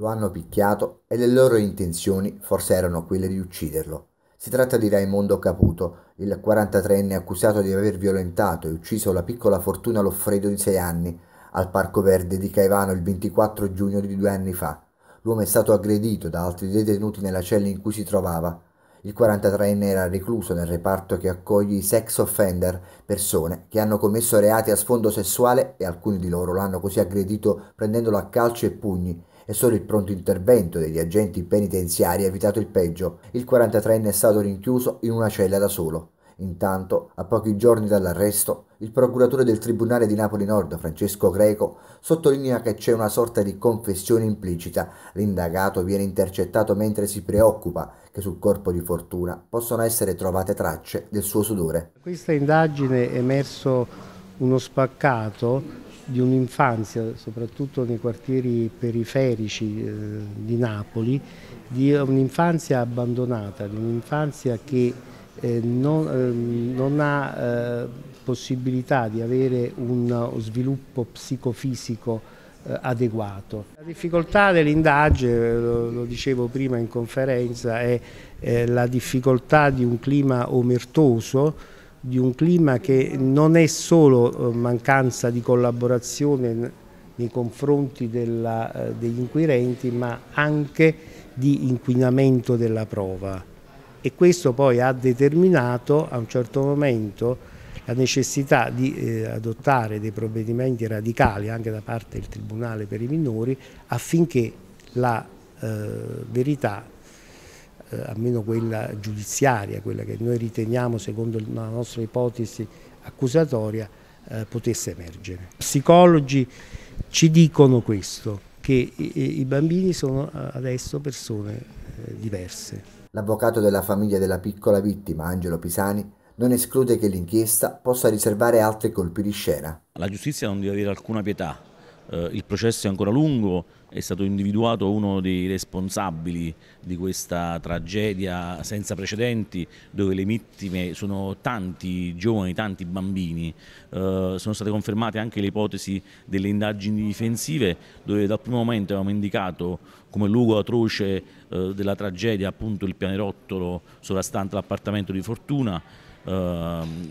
Lo hanno picchiato e le loro intenzioni forse erano quelle di ucciderlo. Si tratta di Raimondo Caputo, il 43enne accusato di aver violentato e ucciso la piccola Fortuna Loffredo di 6 anni al Parco Verde di Caivano il 24 giugno di due anni fa. L'uomo è stato aggredito da altri detenuti nella cella in cui si trovava. Il 43enne era recluso nel reparto che accoglie i sex offender, persone che hanno commesso reati a sfondo sessuale e alcuni di loro l'hanno così aggredito prendendolo a calci e pugni e solo il pronto intervento degli agenti penitenziari ha evitato il peggio. Il 43enne è stato rinchiuso in una cella da solo. Intanto, a pochi giorni dall'arresto, il procuratore del Tribunale di Napoli Nord, Francesco Greco, sottolinea che c'è una sorta di confessione implicita. L'indagato viene intercettato mentre si preoccupa che sul corpo di Fortuna possono essere trovate tracce del suo sudore. Da questa indagine è emerso uno spaccato di un'infanzia, soprattutto nei quartieri periferici eh, di Napoli, di un'infanzia abbandonata, di un'infanzia che eh, non, ehm, non, ha eh, possibilità di avere un sviluppo psicofisico adeguato. La difficoltà dell'indagine, lo, dicevo prima in conferenza, è la difficoltà di un clima omertoso di un clima che non è solo eh, mancanza di collaborazione nei confronti della, eh, degli inquirenti, ma anche di inquinamento della prova. E questo poi ha determinato a un certo momento la necessità di eh, adottare dei provvedimenti radicali anche da parte del Tribunale per i minori affinché la eh, verità eh, almeno quella giudiziaria, quella che noi riteniamo secondo la nostra ipotesi accusatoria, eh, potesse emergere. Psicologi ci dicono questo, che i, i bambini sono eh, adesso persone eh, diverse. L'avvocato della famiglia della piccola vittima, Angelo Pisani, non esclude che l'inchiesta possa riservare altri colpi di scena. La giustizia non deve avere alcuna pietà eh, il processo è ancora lungo, è stato individuato uno dei responsabili di questa tragedia senza precedenti dove le vittime sono tanti giovani, tanti bambini. Eh, sono state confermate anche le ipotesi delle indagini difensive dove dal primo momento avevamo indicato come luogo atroce eh, della tragedia appunto il pianerottolo sovrastante l'appartamento di Fortuna. Ehm,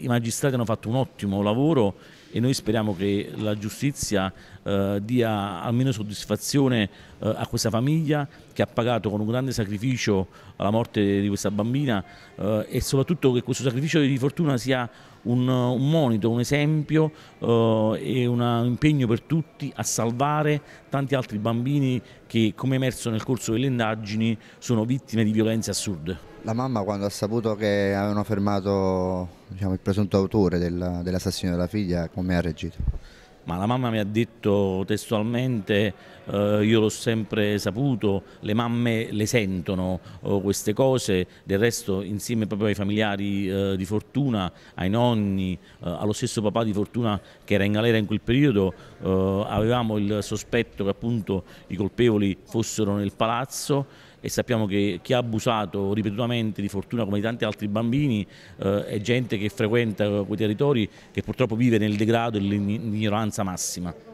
I magistrati hanno fatto un ottimo lavoro e noi speriamo che la giustizia eh, dia almeno soddisfazione eh, a questa famiglia che ha pagato con un grande sacrificio la morte di questa bambina eh, e soprattutto che questo sacrificio di fortuna sia un, un monito, un esempio eh, e una, un impegno per tutti a salvare tanti altri bambini che come emerso nel corso delle indagini sono vittime di violenze assurde. La mamma quando ha saputo che avevano fermato diciamo, il presunto autore dell'assassino della figlia come ha reagito? ma la mamma mi ha detto testualmente eh, io l'ho sempre saputo, le mamme le sentono oh, queste cose, del resto insieme proprio ai familiari eh, di Fortuna, ai nonni, eh, allo stesso papà di Fortuna che era in galera in quel periodo, eh, avevamo il sospetto che appunto i colpevoli fossero nel palazzo e sappiamo che chi ha abusato ripetutamente di fortuna come di tanti altri bambini eh, è gente che frequenta quei territori che purtroppo vive nel degrado e nell'ignoranza massima.